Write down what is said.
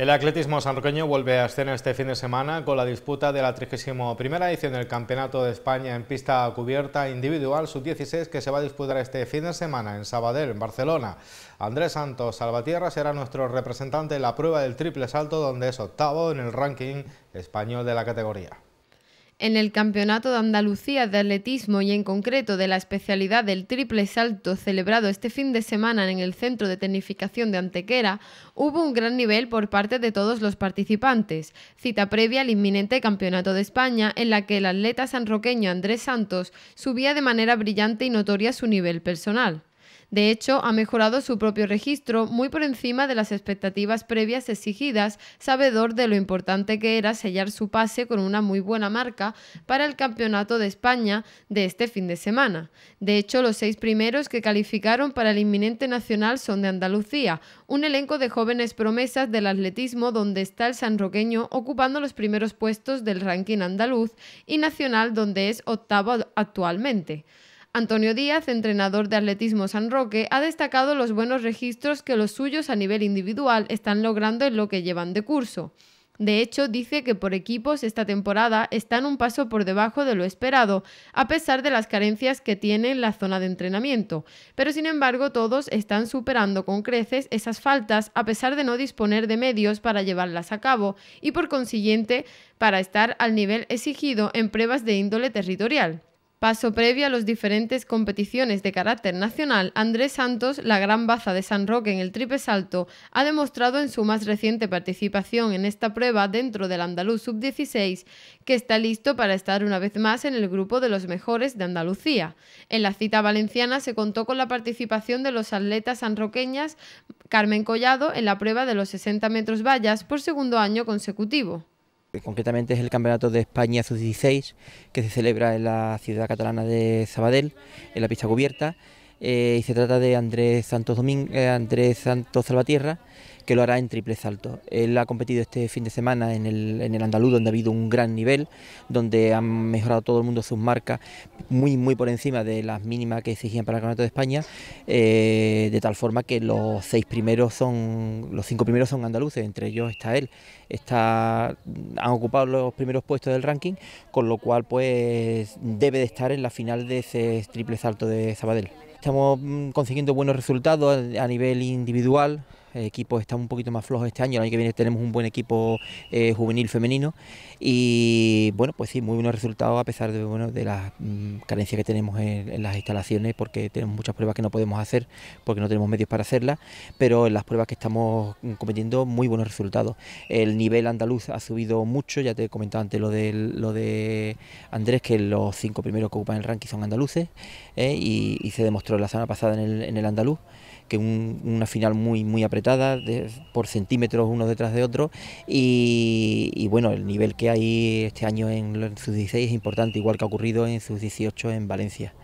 El atletismo sanroqueño vuelve a escena este fin de semana con la disputa de la 31 edición del Campeonato de España en pista cubierta individual sub-16 que se va a disputar este fin de semana en Sabadell, en Barcelona. Andrés Santos Salvatierra será nuestro representante en la prueba del triple salto donde es octavo en el ranking español de la categoría en el Campeonato de Andalucía de Atletismo y en concreto de la especialidad del triple salto celebrado este fin de semana en el Centro de Tecnificación de Antequera, hubo un gran nivel por parte de todos los participantes, cita previa al inminente Campeonato de España en la que el atleta sanroqueño Andrés Santos subía de manera brillante y notoria su nivel personal. De hecho, ha mejorado su propio registro muy por encima de las expectativas previas exigidas, sabedor de lo importante que era sellar su pase con una muy buena marca para el Campeonato de España de este fin de semana. De hecho, los seis primeros que calificaron para el inminente nacional son de Andalucía, un elenco de jóvenes promesas del atletismo donde está el sanroqueño ocupando los primeros puestos del ranking andaluz y nacional donde es octavo actualmente. Antonio Díaz, entrenador de Atletismo San Roque, ha destacado los buenos registros que los suyos a nivel individual están logrando en lo que llevan de curso. De hecho, dice que por equipos esta temporada están un paso por debajo de lo esperado, a pesar de las carencias que tiene en la zona de entrenamiento. Pero sin embargo, todos están superando con creces esas faltas, a pesar de no disponer de medios para llevarlas a cabo y por consiguiente para estar al nivel exigido en pruebas de índole territorial. Paso previo a las diferentes competiciones de carácter nacional, Andrés Santos, la gran baza de San Roque en el triple salto, ha demostrado en su más reciente participación en esta prueba dentro del Andaluz Sub-16 que está listo para estar una vez más en el grupo de los mejores de Andalucía. En la cita valenciana se contó con la participación de los atletas sanroqueñas Carmen Collado en la prueba de los 60 metros vallas por segundo año consecutivo concretamente es el Campeonato de España Sub-16 que se celebra en la ciudad catalana de Sabadell, en la pista cubierta, eh, y se trata de Andrés Santos, Andrés Santos Salvatierra, que lo hará en triple salto. Él ha competido este fin de semana en el, en el andaluz, donde ha habido un gran nivel, donde han mejorado todo el mundo sus marcas, muy, muy por encima de las mínimas que exigían para el Campeonato de España, eh, de tal forma que los seis primeros son, los cinco primeros son andaluces, entre ellos está él. Está, han ocupado los primeros puestos del ranking, con lo cual pues debe de estar en la final de ese triple salto de Sabadell. Estamos mm, consiguiendo buenos resultados a nivel individual, eh, ...equipo está un poquito más flojos este año, el año que viene tenemos un buen equipo eh, juvenil femenino y bueno, pues sí, muy buenos resultados a pesar de, bueno, de las mm, carencias que tenemos en, las instalaciones porque tenemos muchas pruebas que no podemos hacer porque no tenemos medios para hacerlas, pero en las pruebas que estamos mm, cometiendo muy buenos resultados. El nivel andaluz ha subido mucho, ya te he comentado antes lo de, lo de Andrés, que los cinco primeros que ocupan el ranking son andaluces eh, y, se demostró la semana pasada en el, andaluz que una final muy, muy por centímetros unos detrás de otro y, bueno, el nivel que hay este año en, en sus 16 es importante, igual que ha ocurrido en sus 18 en Valencia.